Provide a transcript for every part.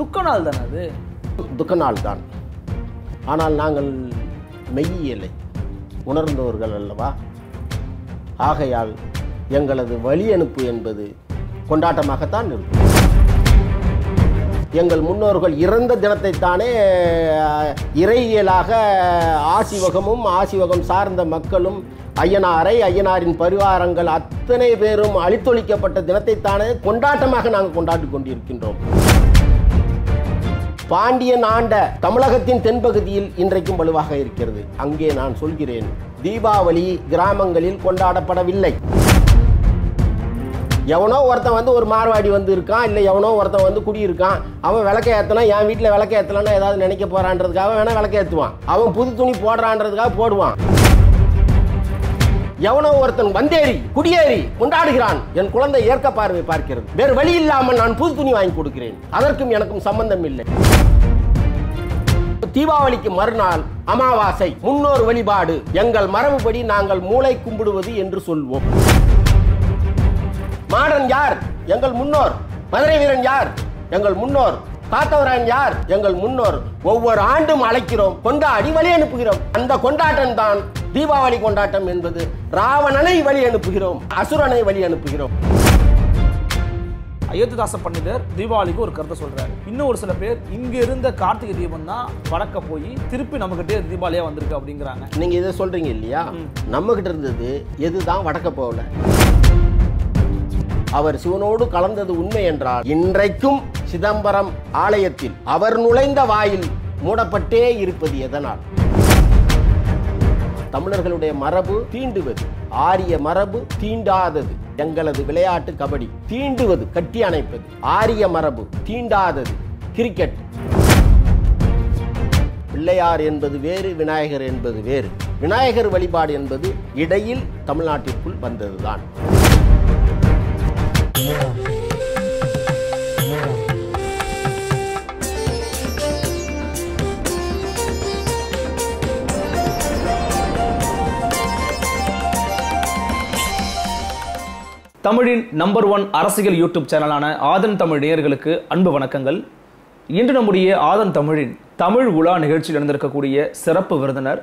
துக்க நாள் தானே அது துக்க நாள் தான் ஆனால் நாங்கள் மெய்யியலை உணர்ந்தவர்கள் அல்லவா ஆகையால் எங்களது வழி அனுப்பு என்பது கொண்டாட்டமாகத்தான் இருக்கும் எங்கள் முன்னோர்கள் இறந்த தினத்தை தானே இறையியலாக ஆசிவகமும் ஆசிவகம் சார்ந்த மக்களும் ஐயனாரை ஐயனாரின் பரிவாரங்கள் அத்தனை பேரும் அழித்தொழிக்கப்பட்ட தினத்தை தானே கொண்டாட்டமாக நாங்கள் கொண்டாடி கொண்டிருக்கின்றோம் பாண்டியன் ஆண்ட தமிழகத்தின் தென்பகுதியில் இன்றைக்கும் வலுவாக இருக்கிறது அங்கே நான் சொல்கிறேன் தீபாவளி கிராமங்களில் கொண்டாடப்படவில்லை எவனோ ஒருத்தன் வந்து ஒரு மார்வாடி வந்து இருக்கான் இல்லை எவனோ ஒருத்தன் வந்து குடியிருக்கான் அவன் விளக்க ஏற்றினா என் வீட்டில் விளக்க ஏற்றலன்னா ஏதாவது நினைக்க போகிறான்றதுக்காக வேணால் விளக்க ஏற்றுவான் அவன் புது துணி போடுறான்றதுக்காக போடுவான் எவனோ ஒருத்தன் வந்தேறி குடியேறி கொண்டாடுகிறான் என் குழந்தை ஏற்க பார்வை பார்க்கிறது வேறு வழி இல்லாமல் நான் புது துணி வாங்கி கொடுக்கிறேன் அதற்கும் எனக்கும் சம்பந்தம் இல்லை தீபாவளிக்கு மறுநாள் அமாவாசை முன்னோர் வழிபாடு எங்கள் மரபுபடி நாங்கள் மூளை கும்பிடுவது என்று சொல்வோம் மாடன் யார் எங்கள் முன்னோர் மதுரை வீரன் யார் எங்கள் முன்னோர் காத்தவரான் யார் எங்கள் முன்னோர் ஒவ்வொரு ஆண்டும் அழைக்கிறோம் கொண்டாடி வழி அனுப்புகிறோம் அந்த கொண்டாட்டம் தான் தீபாவளி கொண்டாட்டம் என்பது ராவணனை வழி அனுப்புகிறோம் அசுரனை வழி அனுப்புகிறோம் அயோத்திதாச பண்டிதர் தீபாவளிக்கு ஒரு கருத்தை சொல்றாரு இன்னும் ஒரு சில பேர் இங்க இருந்த கார்த்திகை தீபம் தான் வளர்க்க போய் திருப்பி நம்ம கிட்டே தீபாவளியா வந்திருக்கு அப்படிங்கிறாங்க நீங்க இதை சொல்றீங்க இல்லையா நம்ம கிட்ட இருந்தது எதுதான் வடக்க போகல அவர் சிவனோடு கலந்தது உண்மை என்றால் இன்றைக்கும் சிதம்பரம் ஆலயத்தில் அவர் நுழைந்த வாயில் மூடப்பட்டே இருப்பது எதனால் தமிழர்களுடைய மரபு தீண்டுவது ஆரிய மரபு தீண்டாதது எங்களது விளையாட்டு கபடி தீண்டுவது கட்டி அணைப்பது ஆரிய மரபு தீண்டாதது கிரிக்கெட் பிள்ளையார் என்பது வேறு விநாயகர் என்பது வேறு விநாயகர் வழிபாடு என்பது இடையில் தமிழ்நாட்டிற்குள் வந்ததுதான் தமிழின் நம்பர் ஒன் அரசியல் யூடியூப் சேனலான ஆதன் தமிழ் நேயர்களுக்கு அன்பு வணக்கங்கள் இன்று நம்முடைய ஆதன் தமிழின் தமிழ் உலா நிகழ்ச்சியில் இருந்திருக்கக்கூடிய சிறப்பு விருந்தினர்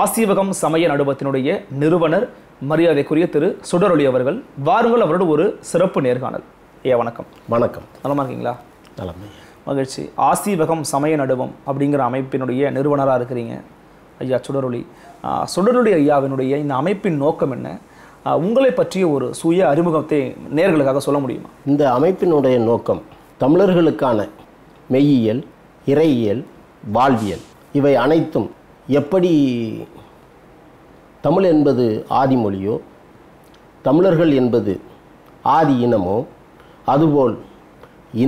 ஆசீவகம் சமய நடுவத்தினுடைய நிறுவனர் மரியாதைக்குரிய திரு சுடரொலி அவர்கள் வாருங்கள் அவரோட ஒரு சிறப்பு நேர்காணல் ஐயா வணக்கம் வணக்கம் நலமா இருக்கீங்களா மகிழ்ச்சி ஆசீவகம் சமய நடுவம் அப்படிங்கிற அமைப்பினுடைய நிறுவனராக இருக்கிறீங்க ஐயா சுடரொலி சுடரொலி ஐயாவினுடைய இந்த அமைப்பின் நோக்கம் என்ன உங்களை பற்றிய ஒரு சுய அறிமுகத்தை நேர்களுக்காக சொல்ல முடியுமா இந்த அமைப்பினுடைய நோக்கம் தமிழர்களுக்கான மெய்யியல் இறையியல் வாழ்வியல் இவை அனைத்தும் எப்படி தமிழ் என்பது ஆதிமொழியோ தமிழர்கள் என்பது ஆதி இனமோ அதுபோல்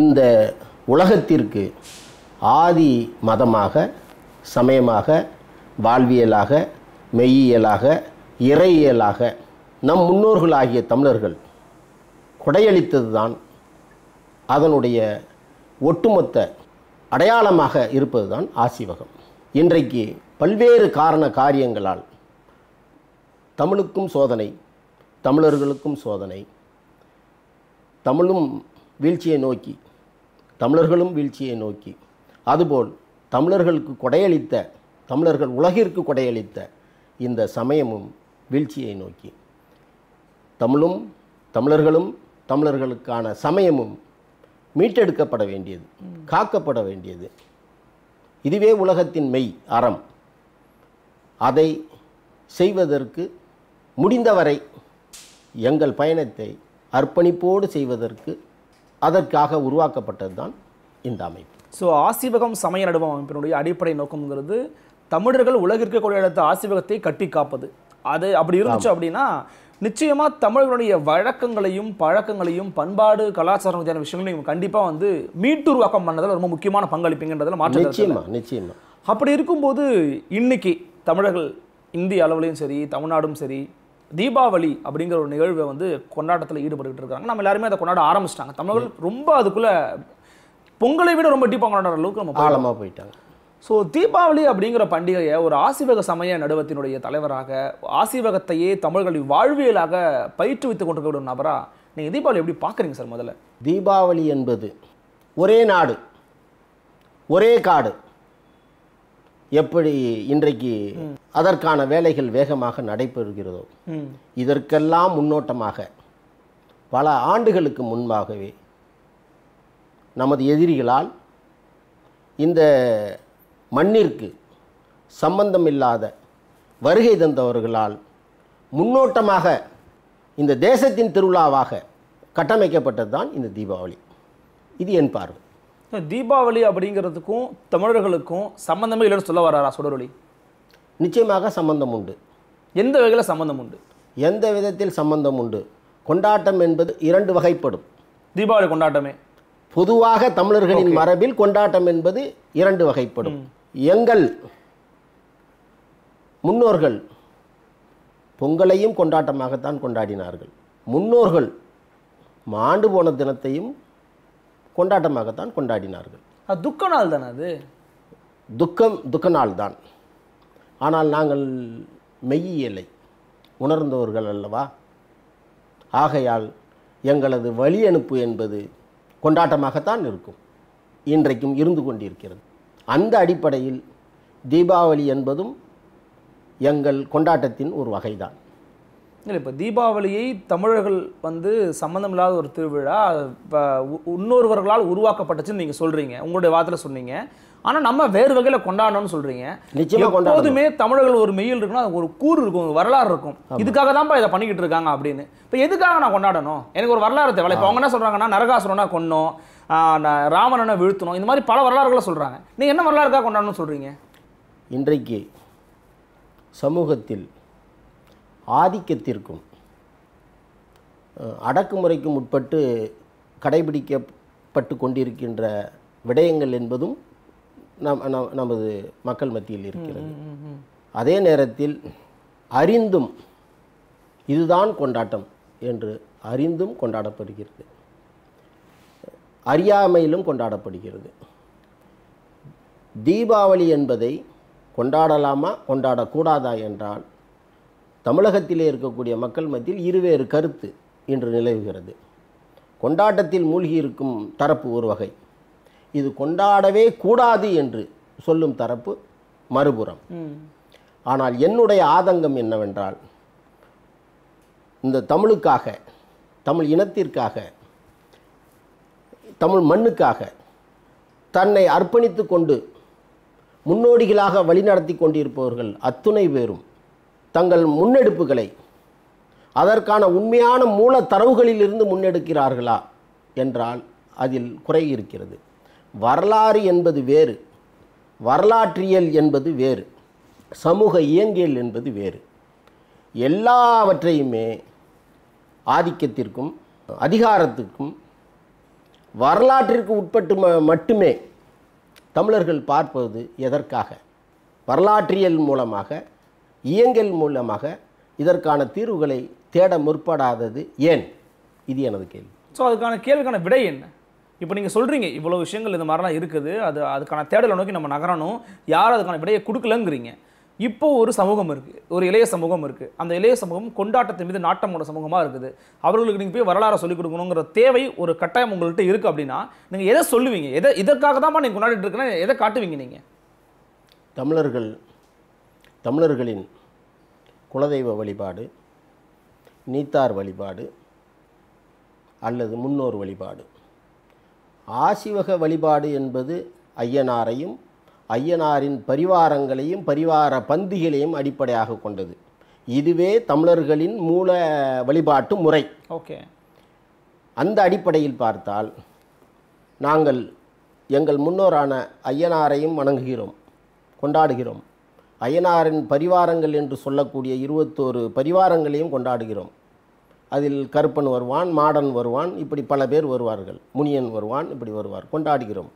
இந்த உலகத்திற்கு ஆதி மதமாக சமயமாக வாழ்வியலாக மெய்யியலாக இறையியலாக நம் முன்னோர்கள் ஆகிய தமிழர்கள் கொடையளித்தது தான் அதனுடைய ஒட்டுமொத்த அடையாளமாக இருப்பது தான் ஆசிவகம் இன்றைக்கு பல்வேறு காரண காரியங்களால் தமிழுக்கும் சோதனை தமிழர்களுக்கும் சோதனை தமிழும் வீழ்ச்சியை நோக்கி தமிழர்களும் வீழ்ச்சியை நோக்கி அதுபோல் தமிழர்களுக்கு கொடையளித்த தமிழர்கள் உலகிற்கு கொடையளித்த இந்த சமயமும் வீழ்ச்சியை நோக்கி தமிழும் தமிழர்களும் தமிழர்களுக்கான சமயமும் மீட்டெடுக்கப்பட வேண்டியது காக்கப்பட வேண்டியது இதுவே உலகத்தின் மெய் அறம் அதை செய்வதற்கு முடிந்தவரை எங்கள் பயணத்தை அர்ப்பணிப்போடு செய்வதற்கு அதற்காக உருவாக்கப்பட்டது தான் இந்த அமைப்பு ஸோ ஆசிவகம் சமய நடுவ அமைப்பினுடைய அடிப்படை நோக்கங்கிறது தமிழர்கள் உலகிற்கு கொள்ள எடுத்த ஆசிவகத்தை கட்டி காப்பது அது அப்படி இருந்துச்சு அப்படின்னா நிச்சயமாக தமிழர்களுடைய வழக்கங்களையும் பழக்கங்களையும் பண்பாடு கலாச்சாரம் விஷயங்களையும் கண்டிப்பாக வந்து மீட்டுருவாக்கம் பண்ணதில் ரொம்ப முக்கியமான பங்களிப்புங்கிறதுல மாற்றம் நிச்சயமா நிச்சயமா அப்படி இருக்கும்போது இன்னைக்கு தமிழர்கள் இந்திய அளவுலையும் சரி தமிழ்நாடும் சரி தீபாவளி அப்படிங்கிற ஒரு நிகழ்வை வந்து கொண்டாட்டத்தில் ஈடுபட்டு இருக்காங்க நம்ம எல்லாருமே அதை கொண்டாட ஆரம்பிச்சிட்டாங்க தமிழர்கள் ரொம்ப அதுக்குள்ளே பொங்கலை விட ரொம்ப டீப்பாக கொண்டாடுற அளவுக்கு நம்ம ஆழமாக போயிட்டாங்க ஸோ தீபாவளி அப்படிங்கிற பண்டிகையை ஒரு ஆசிவக சமய நடுவத்தினுடைய தலைவராக ஆசிவகத்தையே தமிழர்களின் வாழ்வியலாக பயிற்றுவித்துக் கொண்டிருக்கிற நபராக நீங்கள் தீபாவளி எப்படி பார்க்குறீங்க சார் முதல்ல தீபாவளி என்பது ஒரே நாடு ஒரே காடு எப்படி இன்றைக்கு அதற்கான வேலைகள் வேகமாக நடைபெறுகிறதோ இதற்கெல்லாம் முன்னோட்டமாக பல ஆண்டுகளுக்கு முன்பாகவே நமது எதிரிகளால் இந்த மண்ணிற்கு சம்பந்தமில்லாத வருகை தந்தவர்களால் முன்னோட்டமாக இந்த தேசத்தின் திருவிழாவாக கட்டமைக்கப்பட்டது தான் இந்த தீபாவளி இது என் பார்வை தீபாவளி அப்படிங்கிறதுக்கும் தமிழர்களுக்கும் சம்மந்தமே இல்லைன்னு சொல்ல வராரா சுடரொளி நிச்சயமாக சம்பந்தம் உண்டு எந்த வகையில் சம்பந்தம் உண்டு எந்த விதத்தில் சம்பந்தம் உண்டு கொண்டாட்டம் என்பது இரண்டு வகைப்படும் தீபாவளி கொண்டாட்டமே பொதுவாக தமிழர்களின் மரபில் கொண்டாட்டம் என்பது இரண்டு வகைப்படும் எங்கள் முன்னோர்கள் பொங்கலையும் கொண்டாட்டமாகத்தான் கொண்டாடினார்கள் முன்னோர்கள் மாண்டு போன தினத்தையும் கொண்டாட்டமாகத்தான் கொண்டாடினார்கள் அது துக்க நாள் தானே அது துக்கம் துக்க நாள் தான் ஆனால் நாங்கள் மெய்யியலை உணர்ந்தவர்கள் அல்லவா ஆகையால் எங்களது வழி அனுப்பு என்பது கொண்டாட்டமாகத்தான் இருக்கும் இன்றைக்கும் இருந்து கொண்டிருக்கிறது அந்த அடிப்படையில் தீபாவளி என்பதும் எங்கள் கொண்டாட்டத்தின் ஒரு வகைதான் இல்லை இப்போ தீபாவளியை தமிழர்கள் வந்து சம்மந்தம் இல்லாத ஒரு திருவிழா இப்போ இன்னொருவர்களால் உருவாக்கப்பட்டுச்சுன்னு நீங்கள் சொல்கிறீங்க உங்களுடைய வார்த்தையில் சொன்னீங்க ஆனால் நம்ம வேறு வகையில் கொண்டாடணும்னு சொல்கிறீங்க நிச்சயமாக எப்போதுமே தமிழர்கள் ஒரு மெயில் இருக்குன்னா ஒரு கூறு இருக்கும் ஒரு வரலாறு இருக்கும் இதுக்காக தான்ப்பா இதை பண்ணிக்கிட்டு இருக்காங்க அப்படின்னு இப்போ எதுக்காக நான் கொண்டாடணும் எனக்கு ஒரு வரலாறு தேவை இப்போ அவங்க என்ன சொல்கிறாங்கன்னா நரகாசுரனா கொண்டோம் ராவணனை வீழ்த்தணும் இந்த மாதிரி பல வரலாறுகளை சொல்கிறாங்க நீங்கள் என்ன வரலாறுக்காக கொண்டாடணும்னு சொல்கிறீங்க இன்றைக்கு சமூகத்தில் ஆதிக்கத்திற்கும் அடக்குமுறைக்கும் உட்பட்டு கடைபிடிக்கப்பட்டு கொண்டிருக்கின்ற விடயங்கள் என்பதும் நம் நமது மக்கள் மத்தியில் இருக்கிறது அதே நேரத்தில் அறிந்தும் இதுதான் கொண்டாட்டம் என்று அறிந்தும் கொண்டாடப்படுகிறது அறியாமையிலும் கொண்டாடப்படுகிறது தீபாவளி என்பதை கொண்டாடலாமா கொண்டாடக்கூடாதா என்றால் தமிழகத்திலே இருக்கக்கூடிய மக்கள் மத்தியில் இருவேறு கருத்து இன்று நிலவுகிறது கொண்டாட்டத்தில் மூழ்கி இருக்கும் தரப்பு ஒரு வகை இது கொண்டாடவே கூடாது என்று சொல்லும் தரப்பு மறுபுறம் ஆனால் என்னுடைய ஆதங்கம் என்னவென்றால் இந்த தமிழுக்காக தமிழ் இனத்திற்காக தமிழ் மண்ணுக்காக தன்னை அர்ப்பணித்து கொண்டு முன்னோடிகளாக வழிநடத்தி கொண்டிருப்பவர்கள் அத்துணை பேரும் தங்கள் முன்னெடுப்புகளை அதற்கான உண்மையான மூல தரவுகளிலிருந்து முன்னெடுக்கிறார்களா என்றால் அதில் குறை இருக்கிறது வரலாறு என்பது வேறு வரலாற்றியல் என்பது வேறு சமூக இயங்கியல் என்பது வேறு எல்லாவற்றையுமே ஆதிக்கத்திற்கும் அதிகாரத்துக்கும் வரலாற்றிற்கு உட்பட்டு ம மட்டுமே தமிழர்கள் பார்ப்பது எதற்காக வரலாற்றியல் மூலமாக இயங்கல் மூலமாக இதற்கான தீர்வுகளை தேட முற்படாதது ஏன் இது எனது கேள்வி ஸோ அதுக்கான கேள்விக்கான விடை என்ன இப்போ நீங்கள் சொல்கிறீங்க இவ்வளோ விஷயங்கள் இந்த மாதிரிலாம் இருக்குது அது அதுக்கான தேடலை நோக்கி நம்ம நகரணும் யாரும் அதுக்கான விடையை கொடுக்கலங்கிறீங்க இப்போது ஒரு சமூகம் இருக்குது ஒரு இளைய சமூகம் இருக்குது அந்த இளைய சமூகம் கொண்டாட்டத்தின் மீது நாட்டமோட சமூகமாக இருக்குது அவர்களுக்கு நீங்கள் போய் வரலாறு சொல்லிக் கொடுக்கணுங்கிற தேவை ஒரு கட்டாயம் உங்கள்கிட்ட இருக்குது அப்படின்னா நீங்கள் எதை சொல்லுவீங்க எதை இதற்காக தான் நீங்கள் கொண்டாடிட்டு இருக்கா எதை காட்டுவீங்க நீங்கள் தமிழர்கள் தமிழர்களின் குலதெய்வ வழிபாடு நீத்தார் வழிபாடு அல்லது முன்னோர் வழிபாடு ஆசிவக வழிபாடு என்பது ஐயனாரையும் ஐயனாரின் பரிவாரங்களையும் பரிவார பந்திகளையும் அடிப்படையாக கொண்டது இதுவே தமிழர்களின் மூல வழிபாட்டு முறை ஓகே அந்த அடிப்படையில் பார்த்தால் நாங்கள் எங்கள் முன்னோரான ஐயனாரையும் வணங்குகிறோம் கொண்டாடுகிறோம் ஐயனாரின் பரிவாரங்கள் என்று சொல்லக்கூடிய இருபத்தோரு பரிவாரங்களையும் கொண்டாடுகிறோம் அதில் கருப்பன் வருவான் மாடன் வருவான் இப்படி பல பேர் வருவார்கள் முனியன் வருவான் இப்படி வருவார் கொண்டாடுகிறோம்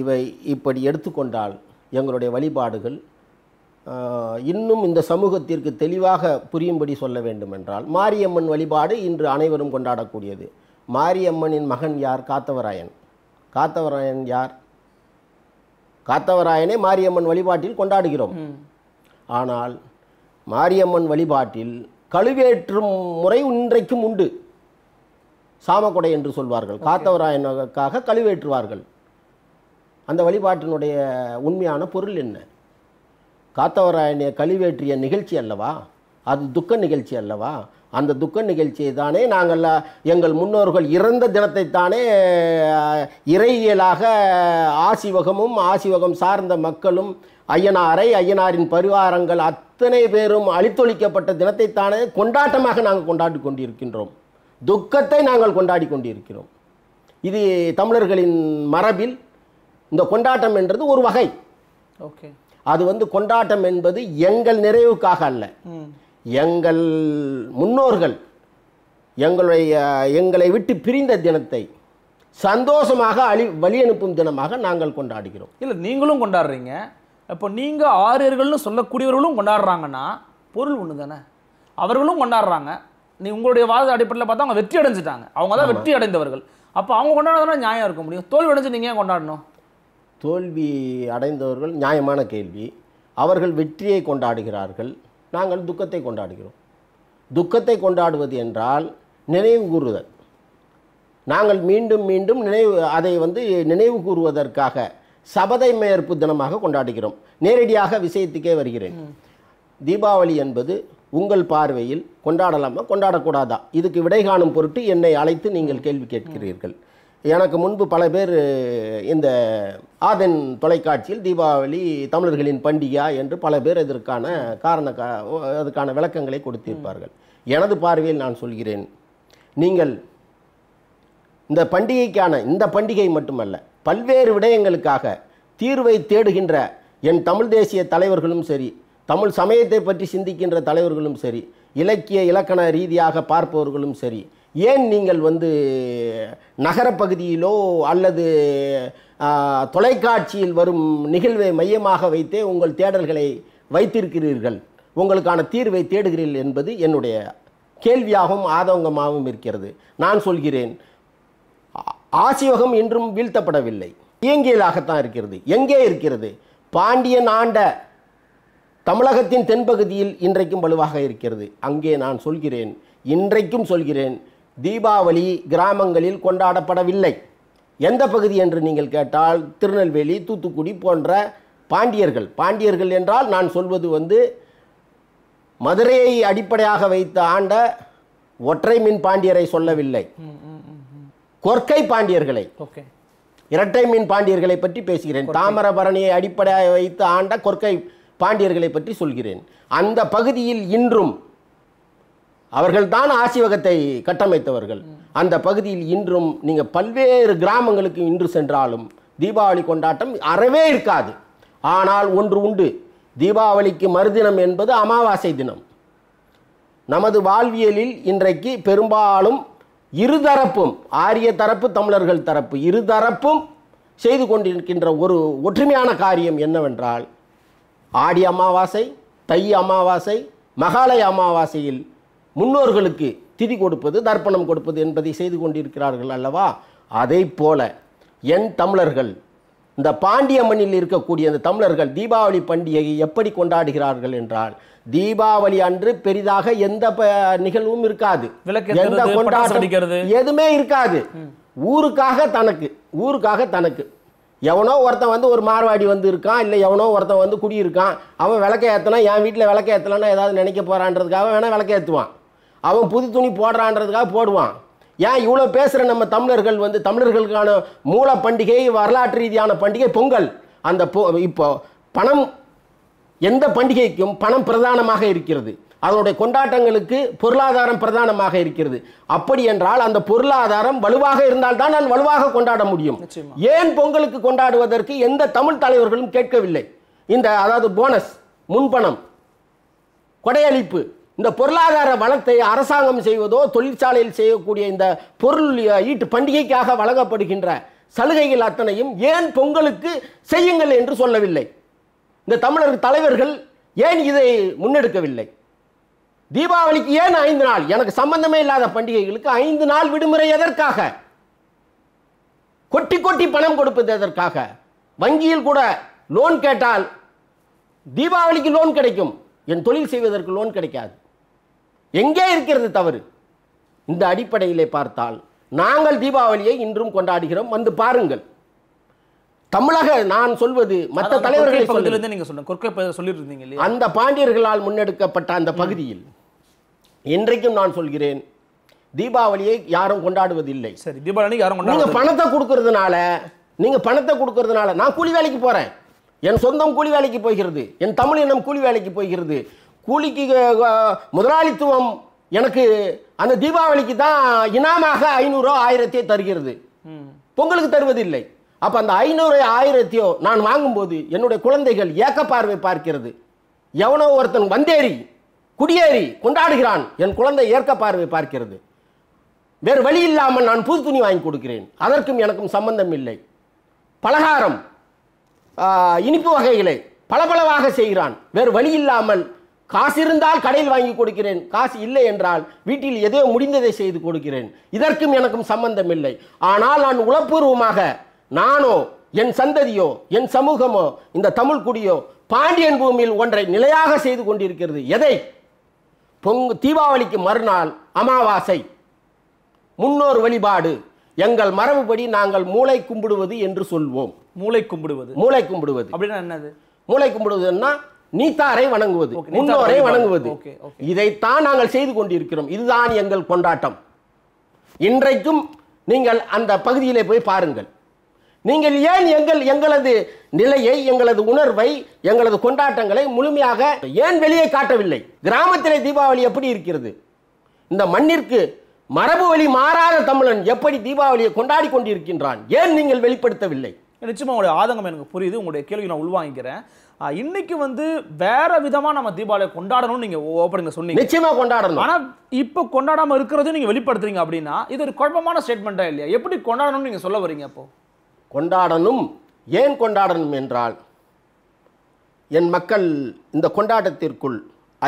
இவை இப்படி எடுத்துக்கொண்டால் எங்களுடைய வழிபாடுகள் இன்னும் இந்த சமூகத்திற்கு தெளிவாக புரியும்படி சொல்ல வேண்டுமென்றால் மாரியம்மன் வழிபாடு இன்று அனைவரும் கொண்டாடக்கூடியது மாரியம்மனின் மகன் யார் காத்தவராயன் காத்தவராயன் யார் காத்தவராயனை மாரியம்மன் வழிபாட்டில் கொண்டாடுகிறோம் ஆனால் மாரியம்மன் வழிபாட்டில் கழுவேற்றும் முறை இன்றைக்கும் உண்டு சாமக்கொடை என்று சொல்வார்கள் காத்தவராயனுக்காக கழுவேற்றுவார்கள் அந்த வழிபாட்டினுடைய உண்மையான பொருள் என்ன காத்தவராயனை கழிவேற்றிய நிகழ்ச்சி அல்லவா அது துக்க நிகழ்ச்சி அல்லவா அந்த துக்க நிகழ்ச்சியை தானே நாங்கள் எங்கள் முன்னோர்கள் இறந்த தினத்தைத்தானே இறையியலாக ஆசிவகமும் ஆசிவகம் சார்ந்த மக்களும் ஐயனாரை ஐயனாரின் பரிவாரங்கள் அத்தனை பேரும் அழித்தொழிக்கப்பட்ட தினத்தைத்தானே கொண்டாட்டமாக நாங்கள் கொண்டாடி கொண்டிருக்கின்றோம் துக்கத்தை நாங்கள் கொண்டாடி கொண்டிருக்கிறோம் இது தமிழர்களின் மரபில் இந்த கொண்டாட்டம் என்றது ஒரு வகை ஓகே அது வந்து கொண்டாட்டம் என்பது எங்கள் நிறைவுக்காக அல்ல எங்கள் முன்னோர்கள் எங்களுடைய எங்களை விட்டு பிரிந்த தினத்தை சந்தோஷமாக அழி வழி அனுப்பும் தினமாக நாங்கள் கொண்டாடுகிறோம் இல்லை நீங்களும் கொண்டாடுறீங்க இப்போ நீங்கள் ஆரியர்கள்னு சொல்லக்கூடியவர்களும் கொண்டாடுறாங்கன்னா பொருள் ஒன்று தானே அவர்களும் கொண்டாடுறாங்க நீ உங்களுடைய வாத அடிப்படையில் பார்த்தா அவங்க வெற்றி அடைஞ்சிட்டாங்க அவங்க தான் வெற்றி அடைந்தவர்கள் அப்போ அவங்க கொண்டாடுறதுனா நியாயம் இருக்க முடியும் தோல்வி அடைஞ்சு நீங்கள் ஏன் கொண்டாடணும் தோல்வி அடைந்தவர்கள் நியாயமான கேள்வி அவர்கள் வெற்றியை கொண்டாடுகிறார்கள் நாங்கள் துக்கத்தை கொண்டாடுகிறோம் துக்கத்தை கொண்டாடுவது என்றால் நினைவு கூறுதல் நாங்கள் மீண்டும் மீண்டும் நினைவு அதை வந்து நினைவு கூறுவதற்காக சபதை மேற்பு தினமாக கொண்டாடுகிறோம் நேரடியாக விஷயத்துக்கே வருகிறேன் தீபாவளி என்பது உங்கள் பார்வையில் கொண்டாடலாமா கொண்டாடக்கூடாதா இதுக்கு விடை காணும் பொருட்டு என்னை அழைத்து நீங்கள் கேள்வி கேட்கிறீர்கள் எனக்கு முன்பு பல பேர் இந்த ஆதன் தொலைக்காட்சியில் தீபாவளி தமிழர்களின் பண்டிகா என்று பல பேர் இதற்கான காரண அதுக்கான விளக்கங்களை கொடுத்திருப்பார்கள் எனது பார்வையில் நான் சொல்கிறேன் நீங்கள் இந்த பண்டிகைக்கான இந்த பண்டிகை மட்டுமல்ல பல்வேறு விடயங்களுக்காக தீர்வை தேடுகின்ற என் தமிழ் தேசிய தலைவர்களும் சரி தமிழ் சமயத்தை பற்றி சிந்திக்கின்ற தலைவர்களும் சரி இலக்கிய இலக்கண ரீதியாக பார்ப்பவர்களும் சரி ஏன் நீங்கள் வந்து நகரப்பகுதியிலோ அல்லது தொலைக்காட்சியில் வரும் நிகழ்வை மையமாக வைத்தே உங்கள் தேடல்களை வைத்திருக்கிறீர்கள் உங்களுக்கான தீர்வை தேடுகிறீர்கள் என்பது என்னுடைய கேள்வியாகவும் ஆதங்கமாகவும் இருக்கிறது நான் சொல்கிறேன் ஆசியோகம் இன்றும் வீழ்த்தப்படவில்லை இயங்கியலாகத்தான் இருக்கிறது எங்கே இருக்கிறது பாண்டியன் ஆண்ட தமிழகத்தின் தென்பகுதியில் இன்றைக்கும் வலுவாக இருக்கிறது அங்கே நான் சொல்கிறேன் இன்றைக்கும் சொல்கிறேன் தீபாவளி கிராமங்களில் கொண்டாடப்படவில்லை எந்த பகுதி என்று நீங்கள் கேட்டால் திருநெல்வேலி தூத்துக்குடி போன்ற பாண்டியர்கள் பாண்டியர்கள் என்றால் நான் சொல்வது வந்து மதுரையை அடிப்படையாக வைத்து ஆண்ட ஒற்றை மின் பாண்டியரை சொல்லவில்லை கொற்கை பாண்டியர்களை இரட்டை மீன் பாண்டியர்களை பற்றி பேசுகிறேன் தாமிரபரணியை அடிப்படையாக வைத்து ஆண்ட கொற்கை பாண்டியர்களை பற்றி சொல்கிறேன் அந்த பகுதியில் இன்றும் அவர்கள்தான் ஆசிவகத்தை கட்டமைத்தவர்கள் அந்த பகுதியில் இன்றும் நீங்கள் பல்வேறு கிராமங்களுக்கு இன்று சென்றாலும் தீபாவளி கொண்டாட்டம் அறவே இருக்காது ஆனால் ஒன்று உண்டு தீபாவளிக்கு மறுதினம் என்பது அமாவாசை தினம் நமது வாழ்வியலில் இன்றைக்கு பெரும்பாலும் இருதரப்பும் ஆரிய தரப்பு தமிழர்கள் தரப்பு இருதரப்பும் செய்து கொண்டிருக்கின்ற ஒரு ஒற்றுமையான காரியம் என்னவென்றால் ஆடி அமாவாசை தை அமாவாசை மகாலய அமாவாசையில் முன்னோர்களுக்கு திதி கொடுப்பது தர்ப்பணம் கொடுப்பது என்பதை செய்து கொண்டிருக்கிறார்கள் அல்லவா அதை போல என் தமிழர்கள் இந்த பாண்டிய மண்ணில் இருக்கக்கூடிய அந்த தமிழர்கள் தீபாவளி பண்டிகையை எப்படி கொண்டாடுகிறார்கள் என்றால் தீபாவளி அன்று பெரிதாக எந்த நிகழ்வும் இருக்காது எந்த கொண்டாட்டம் எதுவுமே இருக்காது ஊருக்காக தனக்கு ஊருக்காக தனக்கு எவனோ ஒருத்தன் வந்து ஒரு மார்வாடி வந்து இருக்கான் இல்லை எவனோ ஒருத்தன் வந்து குடியிருக்கான் அவன் விளக்க ஏற்றனா என் வீட்டில் விளக்க ஏற்றலன்னா ஏதாவது நினைக்க போகிறான்றதுக்காக வேணால் விளக்க ஏற்றுவான் அவன் புது துணி போடுறான்றதுக்காக போடுவான் ஏன் இவ்வளோ பேசுகிற நம்ம தமிழர்கள் வந்து தமிழர்களுக்கான மூல பண்டிகை வரலாற்று ரீதியான பண்டிகை பொங்கல் அந்த பொ இப்போ பணம் எந்த பண்டிகைக்கும் பணம் பிரதானமாக இருக்கிறது அதனுடைய கொண்டாட்டங்களுக்கு பொருளாதாரம் பிரதானமாக இருக்கிறது அப்படி என்றால் அந்த பொருளாதாரம் வலுவாக இருந்தால் தான் நான் வலுவாக கொண்டாட முடியும் ஏன் பொங்கலுக்கு கொண்டாடுவதற்கு எந்த தமிழ் தலைவர்களும் கேட்கவில்லை இந்த அதாவது போனஸ் முன்பணம் கொடையளிப்பு இந்த பொருளாதார வளத்தை அரசாங்கம் செய்வதோ தொழிற்சாலையில் செய்யக்கூடிய இந்த பொருள் ஈட்டு பண்டிகைக்காக வழங்கப்படுகின்ற சலுகைகள் அத்தனையும் ஏன் பொங்கலுக்கு செய்யுங்கள் என்று சொல்லவில்லை இந்த தமிழர் தலைவர்கள் ஏன் இதை முன்னெடுக்கவில்லை தீபாவளிக்கு ஏன் ஐந்து நாள் எனக்கு சம்பந்தமே இல்லாத பண்டிகைகளுக்கு ஐந்து நாள் விடுமுறை எதற்காக கொட்டி கொட்டி பணம் கொடுப்பது எதற்காக வங்கியில் கூட லோன் கேட்டால் தீபாவளிக்கு லோன் கிடைக்கும் என் தொழில் செய்வதற்கு லோன் கிடைக்காது எங்கே இருக்கிறது தவறு இந்த அடிப்படையிலே பார்த்தால் நாங்கள் தீபாவளியை இன்றும் கொண்டாடுகிறோம் வந்து பாருங்கள் தமிழக நான் சொல்வது மற்ற தலைவர்களை நீங்க அந்த பாண்டியர்களால் முன்னெடுக்கப்பட்ட அந்த பகுதியில் இன்றைக்கும் நான் சொல்கிறேன் தீபாவளியை யாரும் கொண்டாடுவதில்லை சரி தீபாவளி யாரும் நீங்க பணத்தை கொடுக்கறதுனால நீங்க பணத்தை கொடுக்கறதுனால நான் கூலி வேலைக்கு போறேன் என் சொந்தம் கூலி வேலைக்கு போகிறது என் தமிழ் இனம் கூலி வேலைக்கு போகிறது கூலிக்கு முதலாளித்துவம் எனக்கு அந்த தீபாவளிக்கு தான் இனாமாக ஐநூறோ ஆயிரத்தையோ தருகிறது பொங்கலுக்கு தருவதில்லை அப்போ அந்த ஐநூறு ஆயிரத்தையோ நான் வாங்கும்போது என்னுடைய குழந்தைகள் பார்வை பார்க்கிறது எவனோ ஒருத்தன் வந்தேறி குடியேறி கொண்டாடுகிறான் என் குழந்தை ஏற்க பார்வை பார்க்கிறது வேறு வழி இல்லாமல் நான் புது துணி வாங்கி கொடுக்கிறேன் அதற்கும் எனக்கும் சம்பந்தம் இல்லை பலகாரம் இனிப்பு வகைகளை பளபளவாக செய்கிறான் வேறு வழி இல்லாமல் காசு இருந்தால் கடையில் வாங்கி கொடுக்கிறேன் காசு இல்லை என்றால் வீட்டில் எதோ முடிந்ததை செய்து கொடுக்கிறேன் இதற்கும் எனக்கும் சம்பந்தம் இல்லை ஆனால் நான் உளப்பூர்வமாக நானோ என் சந்ததியோ என் சமூகமோ இந்த தமிழ் குடியோ பாண்டியன் பூமியில் ஒன்றை நிலையாக செய்து கொண்டிருக்கிறது எதை பொங்கு தீபாவளிக்கு மறுநாள் அமாவாசை முன்னோர் வழிபாடு எங்கள் மரபுபடி நாங்கள் மூளை கும்பிடுவது என்று சொல்வோம் மூளை கும்பிடுவது மூளை கும்பிடுவது அப்படின்னா என்னது மூளை கும்பிடுவதுன்னா நீத்தாரை வணங்குவது முன்னோரை வணங்குவது இதைத்தான் நாங்கள் செய்து கொண்டிருக்கிறோம் இதுதான் எங்கள் கொண்டாட்டம் இன்றைக்கும் நீங்கள் அந்த பகுதியிலே போய் பாருங்கள் நீங்கள் ஏன் எங்கள் எங்களது நிலையை எங்களது உணர்வை எங்களது கொண்டாட்டங்களை முழுமையாக ஏன் வெளியே காட்டவில்லை கிராமத்திலே தீபாவளி எப்படி இருக்கிறது இந்த மண்ணிற்கு மரபு வழி மாறாத தமிழன் எப்படி தீபாவளியை கொண்டாடி கொண்டிருக்கின்றான் ஏன் நீங்கள் வெளிப்படுத்தவில்லை நிச்சயமா உங்களுடைய ஆதங்கம் எனக்கு புரியுது உங்களுடைய கேள்வி நான் உள்வாங்கிக்கிறேன் இன்னைக்கு வந்து வேற விதமா நம்ம தீபாவளியை கொண்டாடணும்னு நீங்க ஓப்பனிங்ல சொன்னீங்க நிச்சயமா கொண்டாடணும் ஆனா இப்போ கொண்டாடாம இருக்கிறதையும் நீங்க வெளிப்படுத்துறீங்க அப்படின்னா இது ஒரு குழப்பமான ஸ்டேட்மெண்ட்டா இல்லையா எப்படி கொண்டாடணும் நீங்க சொல்ல வரீங்க அப்போ கொண்டாடணும் ஏன் கொண்டாடணும் என்றால் என் மக்கள் இந்த கொண்டாட்டத்திற்குள்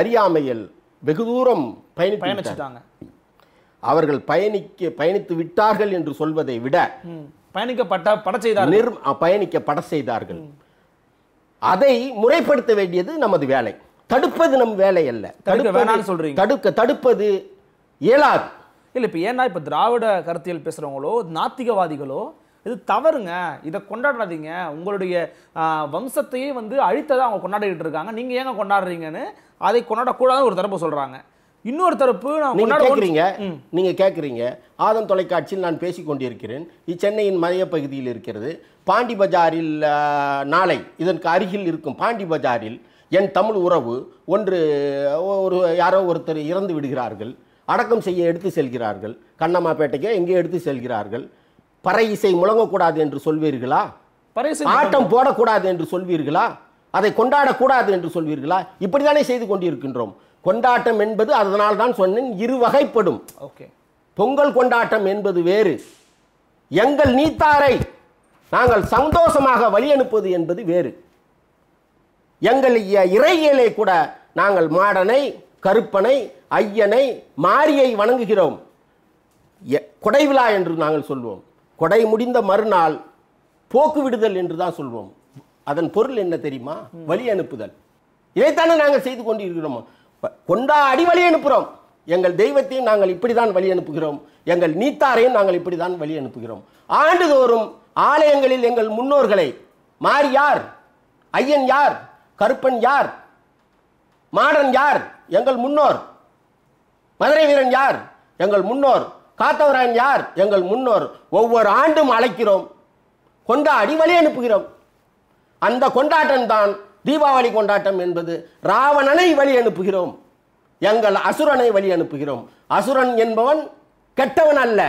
அறியாமையில் வெகு தூரம் பயணி பயணிச்சிட்டாங்க அவர்கள் பயணிக்க பயணித்து விட்டார்கள் என்று சொல்வதை விட பயணிக்கப்பட்ட பட செய்தார்கள் பயணிக்க பட செய்தார்கள் அதை முறைப்படுத்த வேண்டியது நமது வேலை தடுப்பது நம் வேலை அல்ல தடுக்க வேணாம்னு சொல்றீங்க தடுக்க தடுப்பது இயலாது இல்லை இப்போ ஏன்னா இப்போ திராவிட கருத்தியல் பேசுகிறவங்களோ நாத்திகவாதிகளோ இது தவறுங்க இதை கொண்டாடாதீங்க உங்களுடைய வம்சத்தையே வந்து அழித்ததாக அவங்க கொண்டாடிட்டு இருக்காங்க நீங்கள் ஏங்க கொண்டாடுறீங்கன்னு அதை கொண்டாடக்கூடாது ஒரு தரப்பு சொல்கிறாங்க இன்னொரு தரப்பு நான் கேட்குறீங்க நீங்கள் கேட்குறீங்க ஆதம் தொலைக்காட்சியில் நான் பேசி கொண்டிருக்கிறேன் இச்சென்னையின் பகுதியில் இருக்கிறது பாண்டி பஜாரில் நாளை இதற்கு அருகில் இருக்கும் பாண்டி பஜாரில் என் தமிழ் உறவு ஒன்று ஒரு யாரோ ஒருத்தர் இறந்து விடுகிறார்கள் அடக்கம் செய்ய எடுத்து செல்கிறார்கள் கண்ணம்மாப்பேட்டைக்கோ எங்கே எடுத்து செல்கிறார்கள் பறை இசை முழங்கக்கூடாது என்று சொல்வீர்களா ஆட்டம் போடக்கூடாது என்று சொல்வீர்களா அதை கொண்டாடக்கூடாது என்று சொல்வீர்களா இப்படி தானே செய்து கொண்டிருக்கின்றோம் கொண்டாட்டம் என்பது அதனால் தான் சொன்னேன் இரு வகைப்படும் ஓகே பொங்கல் கொண்டாட்டம் என்பது வேறு எங்கள் நீத்தாரை நாங்கள் சந்தோஷமாக வழி அனுப்புவது என்பது வேறு எங்கள் இறையிலே கூட நாங்கள் மாடனை கருப்பனை ஐயனை மாரியை வணங்குகிறோம் கொடைவிழா என்று நாங்கள் சொல்வோம் கொடை முடிந்த மறுநாள் போக்கு விடுதல் என்று தான் சொல்வோம் அதன் பொருள் என்ன தெரியுமா வழி அனுப்புதல் இதைத்தானே நாங்கள் செய்து கொண்டு இருக்கிறோம் கொண்டாடி வழி அனுப்புகிறோம் எங்கள் தெய்வத்தையும் நாங்கள் இப்படி தான் வழி அனுப்புகிறோம் எங்கள் நீத்தாரையும் நாங்கள் இப்படி தான் வழி அனுப்புகிறோம் ஆண்டுதோறும் ஆலயங்களில் எங்கள் முன்னோர்களை மாறி யார் ஐயன் யார் கருப்பன் யார் மாடன் யார் எங்கள் முன்னோர் மதுரை வீரன் யார் எங்கள் முன்னோர் காத்தவரான் யார் எங்கள் முன்னோர் ஒவ்வொரு ஆண்டும் அழைக்கிறோம் கொண்டாடி வழி அனுப்புகிறோம் அந்த கொண்டாட்டம் தான் தீபாவளி கொண்டாட்டம் என்பது ராவணனை வழி அனுப்புகிறோம் எங்கள் அசுரனை வழி அனுப்புகிறோம் அசுரன் என்பவன் கெட்டவன் அல்ல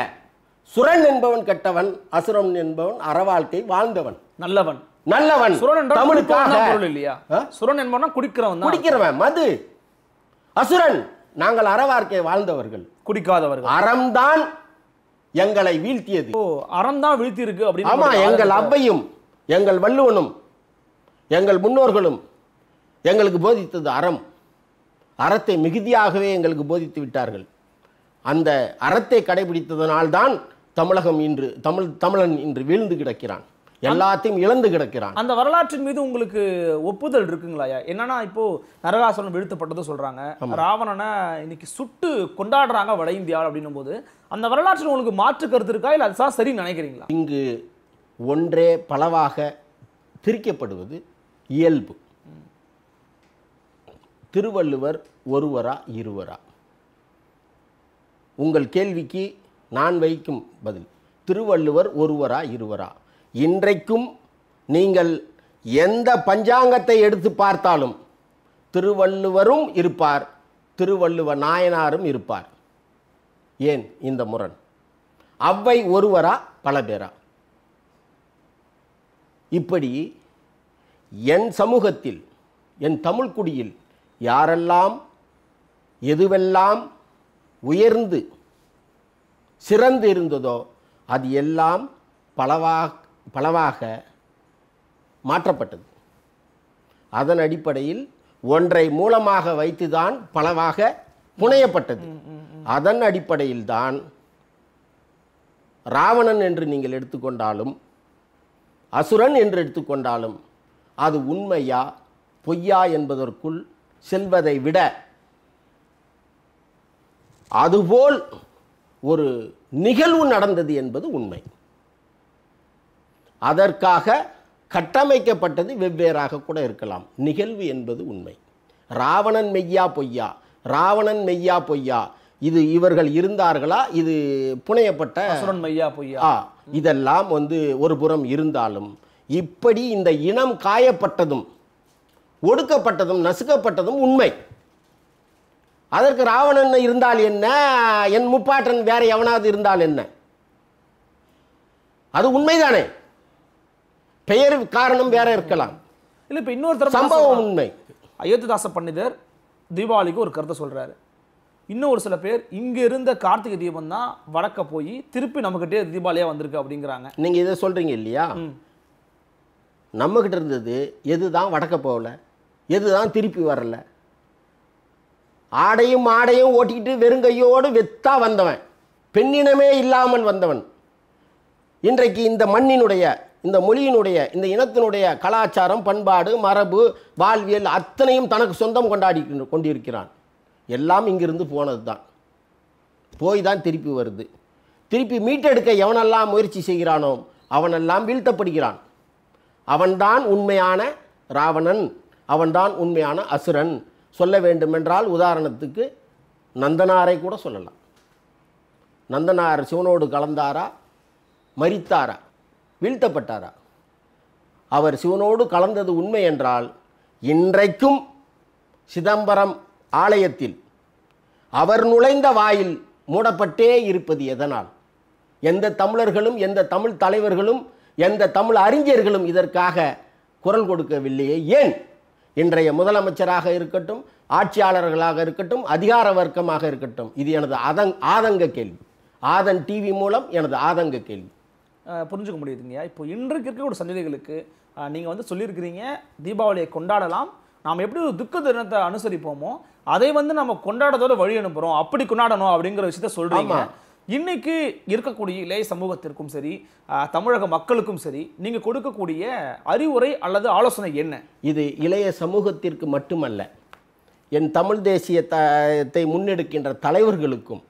சுரன் என்பவன் கெட்டவன் அசுரம் என்பவன் அறவாழ்க்கை வாழ்ந்தவன் நல்லவன் நல்லவன் சுரன் தமிழுக்காக பொருள் இல்லையா சுரன் என்பவன் குடிக்கிறவன் குடிக்கிறவன் மது அசுரன் நாங்கள் அறவாழ்க்கை வாழ்ந்தவர்கள் குடிக்காதவர்கள் அறம்தான் எங்களை வீழ்த்தியது ஓ அறம்தான் வீழ்த்தி அப்படின்னு ஆமா எங்கள் அவ்வையும் எங்கள் வள்ளுவனும் எங்கள் முன்னோர்களும் எங்களுக்கு போதித்தது அறம் அறத்தை மிகுதியாகவே எங்களுக்கு போதித்து விட்டார்கள் அந்த அறத்தை கடைபிடித்ததனால்தான் தமிழகம் இன்று தமிழ் தமிழன் இன்று வீழ்ந்து கிடக்கிறான் எல்லாத்தையும் இழந்து கிடக்கிறான் அந்த வரலாற்றின் மீது உங்களுக்கு ஒப்புதல் இருக்குங்களா என்னன்னா இப்போ நரகாசுரன் வீழ்த்தப்பட்டது சொல்றாங்க ராவணனை இன்னைக்கு சுட்டு கொண்டாடுறாங்க வட இந்தியாவில் அப்படின்னும் போது அந்த வரலாற்றில் உங்களுக்கு மாற்று கருத்து இருக்கா இல்லை அதுதான் சரி நினைக்கிறீங்களா இங்கு ஒன்றே பலவாக பிரிக்கப்படுவது இயல்பு திருவள்ளுவர் ஒருவரா இருவரா உங்கள் கேள்விக்கு நான் வைக்கும் பதில் திருவள்ளுவர் ஒருவரா இருவரா இன்றைக்கும் நீங்கள் எந்த பஞ்சாங்கத்தை எடுத்து பார்த்தாலும் திருவள்ளுவரும் இருப்பார் திருவள்ளுவ நாயனாரும் இருப்பார் ஏன் இந்த முரண் அவை ஒருவரா பல பேரா இப்படி என் சமூகத்தில் என் தமிழ்குடியில் யாரெல்லாம் எதுவெல்லாம் உயர்ந்து சிறந்து இருந்ததோ அது எல்லாம் பலவாக பலவாக மாற்றப்பட்டது அதன் அடிப்படையில் ஒன்றை மூலமாக வைத்துதான் பலவாக புனையப்பட்டது அதன் அடிப்படையில் தான் ராவணன் என்று நீங்கள் எடுத்துக்கொண்டாலும் அசுரன் என்று எடுத்துக்கொண்டாலும் அது உண்மையா பொய்யா என்பதற்குள் செல்வதை விட அதுபோல் ஒரு நிகழ்வு நடந்தது என்பது உண்மை அதற்காக கட்டமைக்கப்பட்டது வெவ்வேறாக கூட இருக்கலாம் நிகழ்வு என்பது உண்மை ராவணன் மெய்யா பொய்யா ராவணன் மெய்யா பொய்யா இது இவர்கள் இருந்தார்களா இது புனையப்பட்ட மெய்யா பொய்யா இதெல்லாம் வந்து ஒரு புறம் இருந்தாலும் இப்படி இந்த இனம் காயப்பட்டதும் ஒடுக்கப்பட்டதும் நசுக்கப்பட்டதும் உண்மை அதற்கு ராவணன் இருந்தால் என்ன என் முப்பாட்டன் வேற எவனாவது இருந்தால் என்ன அது உண்மைதானே பெயர் காரணம் வேற இருக்கலாம் இல்லை இப்போ இன்னொரு சம்பவம் உண்மை அயோத்திதாச பண்டிதர் தீபாவளிக்கு ஒரு கருத்தை சொல்கிறாரு இன்னும் ஒரு சில பேர் இங்கே இருந்த கார்த்திகை தீபம் தான் வடக்க போய் திருப்பி நம்மக்கிட்டே தீபாவளியாக வந்திருக்கு அப்படிங்கிறாங்க நீங்கள் இதை சொல்கிறீங்க இல்லையா கிட்ட இருந்தது எது தான் வடக்க போகல எது தான் திருப்பி வரலை ஆடையும் ஆடையும் ஓட்டிக்கிட்டு வெறுங்கையோடு வெத்தா வந்தவன் பெண்ணினமே இல்லாமல் வந்தவன் இன்றைக்கு இந்த மண்ணினுடைய இந்த மொழியினுடைய இந்த இனத்தினுடைய கலாச்சாரம் பண்பாடு மரபு வாழ்வியல் அத்தனையும் தனக்கு சொந்தம் கொண்டாடி கொண்டிருக்கிறான் எல்லாம் இங்கிருந்து போனது தான் போய் தான் திருப்பி வருது திருப்பி மீட்டெடுக்க எவனெல்லாம் முயற்சி செய்கிறானோ அவனெல்லாம் வீழ்த்தப்படுகிறான் அவன்தான் உண்மையான ராவணன் அவன்தான் உண்மையான அசுரன் சொல்ல வேண்டுமென்றால் உதாரணத்துக்கு நந்தனாரை கூட சொல்லலாம் நந்தனார் சிவனோடு கலந்தாரா மறித்தாரா வீழ்த்தப்பட்டாரா அவர் சிவனோடு கலந்தது உண்மை என்றால் இன்றைக்கும் சிதம்பரம் ஆலயத்தில் அவர் நுழைந்த வாயில் மூடப்பட்டே இருப்பது எதனால் எந்த தமிழர்களும் எந்த தமிழ் தலைவர்களும் எந்த தமிழ் அறிஞர்களும் இதற்காக குரல் கொடுக்கவில்லையே ஏன் இன்றைய முதலமைச்சராக இருக்கட்டும் ஆட்சியாளர்களாக இருக்கட்டும் அதிகார வர்க்கமாக இருக்கட்டும் இது எனது அதங் ஆதங்க கேள்வி ஆதன் டிவி மூலம் எனது ஆதங்க கேள்வி புரிஞ்சுக்க முடியுதுங்கய்யா இப்போ இன்றைக்கு இருக்கக்கூடிய சந்ததிகளுக்கு நீங்கள் வந்து சொல்லியிருக்கிறீங்க தீபாவளியை கொண்டாடலாம் நாம் எப்படி ஒரு துக்க தினத்தை அனுசரிப்போமோ அதை வந்து நம்ம கொண்டாடத்தோட வழி அனுப்புகிறோம் அப்படி கொண்டாடணும் அப்படிங்கிற விஷயத்த சொல்கிறீங்க இன்னைக்கு இருக்கக்கூடிய இளைய சமூகத்திற்கும் சரி தமிழக மக்களுக்கும் சரி நீங்கள் கொடுக்கக்கூடிய அறிவுரை அல்லது ஆலோசனை என்ன இது இளைய சமூகத்திற்கு மட்டுமல்ல என் தமிழ் தேசியத்தை முன்னெடுக்கின்ற தலைவர்களுக்கும்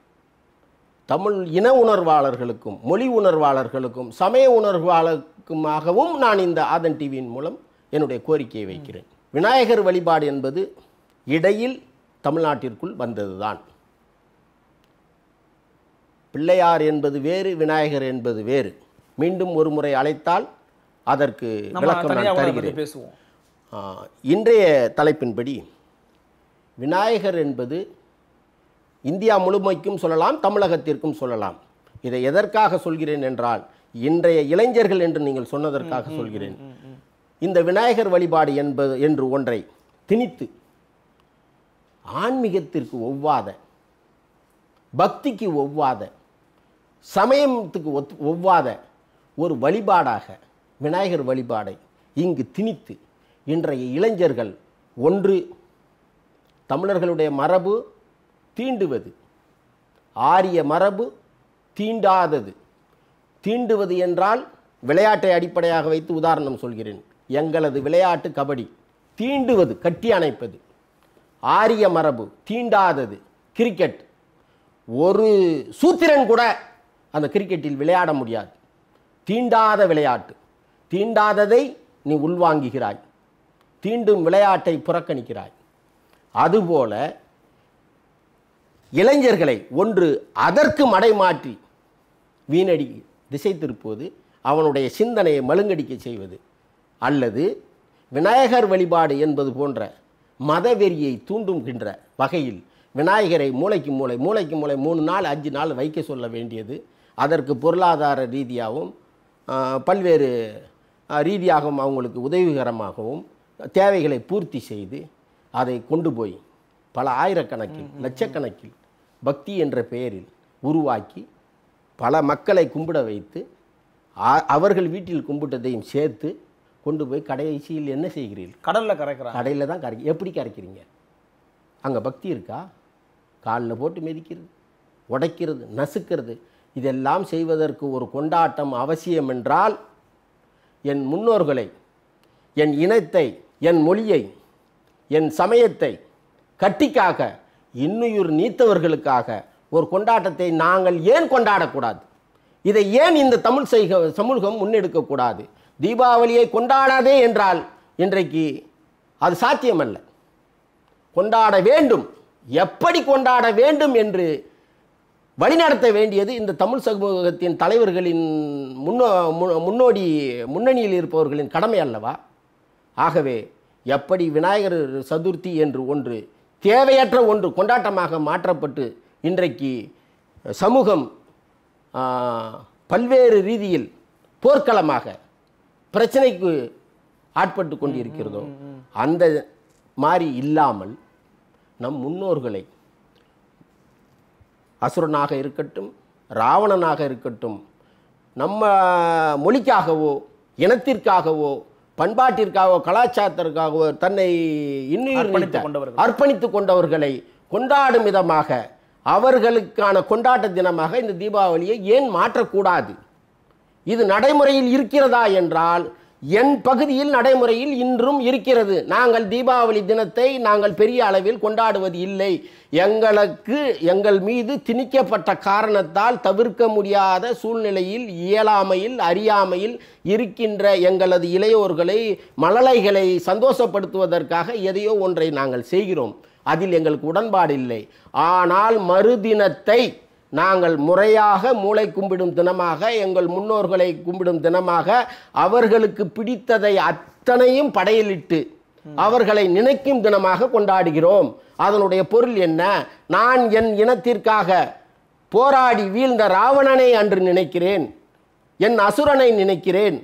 தமிழ் இன உணர்வாளர்களுக்கும் மொழி உணர்வாளர்களுக்கும் சமய உணர்வாளருக்குமாகவும் நான் இந்த ஆதன் டிவியின் மூலம் என்னுடைய கோரிக்கையை வைக்கிறேன் விநாயகர் வழிபாடு என்பது இடையில் தமிழ்நாட்டிற்குள் வந்ததுதான் பிள்ளையார் என்பது வேறு விநாயகர் என்பது வேறு மீண்டும் ஒரு முறை அழைத்தால் அதற்கு விளக்கம் நான் தருகிறேன் பேசுவோம் இன்றைய தலைப்பின்படி விநாயகர் என்பது இந்தியா முழுமைக்கும் சொல்லலாம் தமிழகத்திற்கும் சொல்லலாம் இதை எதற்காக சொல்கிறேன் என்றால் இன்றைய இளைஞர்கள் என்று நீங்கள் சொன்னதற்காக சொல்கிறேன் இந்த விநாயகர் வழிபாடு என்பது என்று ஒன்றை திணித்து ஆன்மீகத்திற்கு ஒவ்வாத பக்திக்கு ஒவ்வாத சமயத்துக்கு ஒத் ஒவ்வாத ஒரு வழிபாடாக விநாயகர் வழிபாடை இங்கு திணித்து இன்றைய இளைஞர்கள் ஒன்று தமிழர்களுடைய மரபு தீண்டுவது ஆரிய மரபு தீண்டாதது தீண்டுவது என்றால் விளையாட்டை அடிப்படையாக வைத்து உதாரணம் சொல்கிறேன் எங்களது விளையாட்டு கபடி தீண்டுவது கட்டி அணைப்பது ஆரிய மரபு தீண்டாதது கிரிக்கெட் ஒரு சூத்திரன் கூட அந்த கிரிக்கெட்டில் விளையாட முடியாது தீண்டாத விளையாட்டு தீண்டாததை நீ உள்வாங்குகிறாய் தீண்டும் விளையாட்டை புறக்கணிக்கிறாய் அதுபோல இளைஞர்களை ஒன்று அதற்கு மடைமாற்றி வீணடி திசை திருப்புவது அவனுடைய சிந்தனையை மழுங்கடிக்க செய்வது அல்லது விநாயகர் வழிபாடு என்பது போன்ற மதவெறியை தூண்டுகின்ற வகையில் விநாயகரை மூளைக்கு மூளை மூளைக்கு மூளை மூணு நாள் அஞ்சு நாள் வைக்க சொல்ல வேண்டியது அதற்கு பொருளாதார ரீதியாகவும் பல்வேறு ரீதியாகவும் அவங்களுக்கு உதவிகரமாகவும் தேவைகளை பூர்த்தி செய்து அதை கொண்டு போய் பல ஆயிரக்கணக்கில் லட்சக்கணக்கில் பக்தி என்ற பெயரில் உருவாக்கி பல மக்களை கும்பிட வைத்து அவர்கள் வீட்டில் கும்பிட்டதையும் சேர்த்து கொண்டு போய் கடைசியில் என்ன செய்கிறீர்கள் கடலில் கரைக்கிறாங்க கடையில் தான் கரை எப்படி கரைக்கிறீங்க அங்கே பக்தி இருக்கா காலில் போட்டு மிதிக்கிறது உடைக்கிறது நசுக்கிறது இதெல்லாம் செய்வதற்கு ஒரு கொண்டாட்டம் அவசியம் என்றால் என் முன்னோர்களை என் இனத்தை என் மொழியை என் சமயத்தை கட்டிக்காக இன்னுயிர் நீத்தவர்களுக்காக ஒரு கொண்டாட்டத்தை நாங்கள் ஏன் கொண்டாடக்கூடாது இதை ஏன் இந்த தமிழ் செய்க சமூகம் முன்னெடுக்கக்கூடாது தீபாவளியை கொண்டாடாதே என்றால் இன்றைக்கு அது சாத்தியமல்ல கொண்டாட வேண்டும் எப்படி கொண்டாட வேண்டும் என்று வழிநடத்த வேண்டியது இந்த தமிழ் சமூகத்தின் தலைவர்களின் முன்னோ முன்னோடி முன்னணியில் இருப்பவர்களின் கடமை அல்லவா ஆகவே எப்படி விநாயகர் சதுர்த்தி என்று ஒன்று தேவையற்ற ஒன்று கொண்டாட்டமாக மாற்றப்பட்டு இன்றைக்கு சமூகம் பல்வேறு ரீதியில் போர்க்களமாக பிரச்சனைக்கு ஆட்பட்டு கொண்டிருக்கிறதோ அந்த மாதிரி இல்லாமல் நம் முன்னோர்களை அசுரனாக இருக்கட்டும் ராவணனாக இருக்கட்டும் நம்ம மொழிக்காகவோ இனத்திற்காகவோ பண்பாட்டிற்காகவோ கலாச்சாரத்திற்காகவோ தன்னை இன்னுயிர்பணித்து கொண்டவர்கள் அர்ப்பணித்து கொண்டவர்களை கொண்டாடும் விதமாக அவர்களுக்கான கொண்டாட்ட தினமாக இந்த தீபாவளியை ஏன் மாற்றக்கூடாது இது நடைமுறையில் இருக்கிறதா என்றால் என் பகுதியில் நடைமுறையில் இன்றும் இருக்கிறது நாங்கள் தீபாவளி தினத்தை நாங்கள் பெரிய அளவில் கொண்டாடுவது இல்லை எங்களுக்கு எங்கள் மீது திணிக்கப்பட்ட காரணத்தால் தவிர்க்க முடியாத சூழ்நிலையில் இயலாமையில் அறியாமையில் இருக்கின்ற எங்களது இளையோர்களை மழலைகளை சந்தோஷப்படுத்துவதற்காக எதையோ ஒன்றை நாங்கள் செய்கிறோம் அதில் எங்களுக்கு உடன்பாடு இல்லை ஆனால் மறுதினத்தை நாங்கள் முறையாக மூளை கும்பிடும் தினமாக எங்கள் முன்னோர்களை கும்பிடும் தினமாக அவர்களுக்கு பிடித்ததை அத்தனையும் படையலிட்டு அவர்களை நினைக்கும் தினமாக கொண்டாடுகிறோம் அதனுடைய பொருள் என்ன நான் என் இனத்திற்காக போராடி வீழ்ந்த ராவணனை அன்று நினைக்கிறேன் என் அசுரனை நினைக்கிறேன்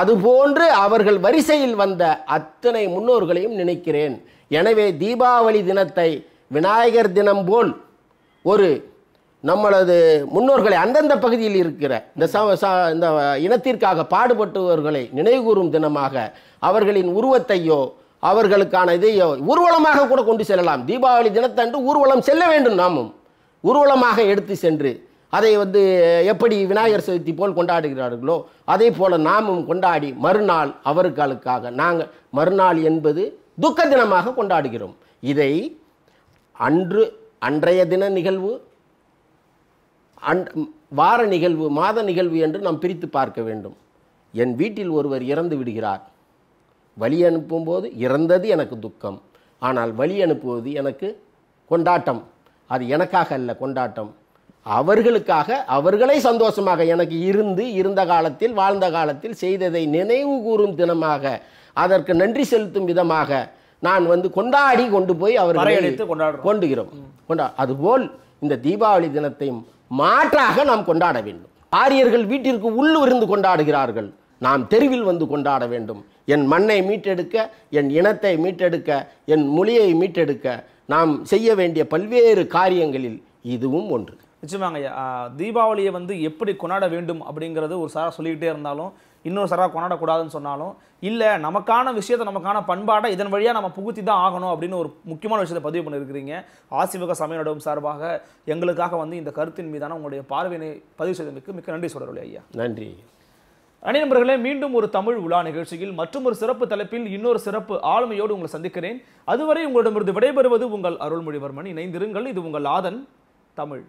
அதுபோன்று அவர்கள் வரிசையில் வந்த அத்தனை முன்னோர்களையும் நினைக்கிறேன் எனவே தீபாவளி தினத்தை விநாயகர் தினம் போல் ஒரு நம்மளது முன்னோர்களை அந்தந்த பகுதியில் இருக்கிற இந்த இந்த இனத்திற்காக பாடுபட்டவர்களை நினைவுகூறும் தினமாக அவர்களின் உருவத்தையோ அவர்களுக்கான இதையோ ஊர்வலமாக கூட கொண்டு செல்லலாம் தீபாவளி தினத்தன்று ஊர்வலம் செல்ல வேண்டும் நாமும் ஊர்வலமாக எடுத்து சென்று அதை வந்து எப்படி விநாயகர் சதுர்த்தி போல் கொண்டாடுகிறார்களோ அதே போல் நாமும் கொண்டாடி மறுநாள் அவர்களுக்காக நாங்கள் மறுநாள் என்பது துக்க தினமாக கொண்டாடுகிறோம் இதை அன்று அன்றைய தின நிகழ்வு அன் வார நிகழ்வு மாத நிகழ்வு என்று நாம் பிரித்து பார்க்க வேண்டும் என் வீட்டில் ஒருவர் இறந்து விடுகிறார் வழி அனுப்பும்போது இறந்தது எனக்கு துக்கம் ஆனால் வழி அனுப்புவது எனக்கு கொண்டாட்டம் அது எனக்காக அல்ல கொண்டாட்டம் அவர்களுக்காக அவர்களை சந்தோஷமாக எனக்கு இருந்து இருந்த காலத்தில் வாழ்ந்த காலத்தில் செய்ததை நினைவு கூறும் தினமாக அதற்கு நன்றி செலுத்தும் விதமாக நான் வந்து கொண்டாடி கொண்டு போய் அவர்களை கொண்டுகிறோம் கொண்டா அதுபோல் இந்த தீபாவளி தினத்தையும் மாற்றாக நாம் கொண்டாட வேண்டும் ஆரியர்கள் வீட்டிற்கு இருந்து கொண்டாடுகிறார்கள் நாம் தெருவில் வந்து கொண்டாட வேண்டும் என் மண்ணை மீட்டெடுக்க என் இனத்தை மீட்டெடுக்க என் மொழியை மீட்டெடுக்க நாம் செய்ய வேண்டிய பல்வேறு காரியங்களில் இதுவும் ஒன்று நிச்சயமாங்க தீபாவளியை வந்து எப்படி கொண்டாட வேண்டும் அப்படிங்கிறது ஒரு சாரா சொல்லிக்கிட்டே இருந்தாலும் இன்னொரு சரா கொண்டாடக்கூடாதுன்னு சொன்னாலும் இல்லை நமக்கான விஷயத்தை நமக்கான பண்பாடை இதன் வழியாக நம்ம புகுத்தி தான் ஆகணும் அப்படின்னு ஒரு முக்கியமான விஷயத்தை பதிவு பண்ணியிருக்கிறீங்க ஆசிவக சமயம் சார்பாக எங்களுக்காக வந்து இந்த கருத்தின் மீதான உங்களுடைய பார்வையினை பதிவு செய்ததுக்கு மிக்க நன்றி சொல்கிறோம் ஐயா நன்றி அணி நண்பர்களே மீண்டும் ஒரு தமிழ் உலா நிகழ்ச்சியில் மற்றும் ஒரு சிறப்பு தலைப்பில் இன்னொரு சிறப்பு ஆளுமையோடு உங்களை சந்திக்கிறேன் அதுவரை உங்களிடமிருந்து விடைபெறுவது உங்கள் அருள்மொழிவர்மன் இணைந்திருங்கள் இது உங்கள் ஆதன் தமிழ்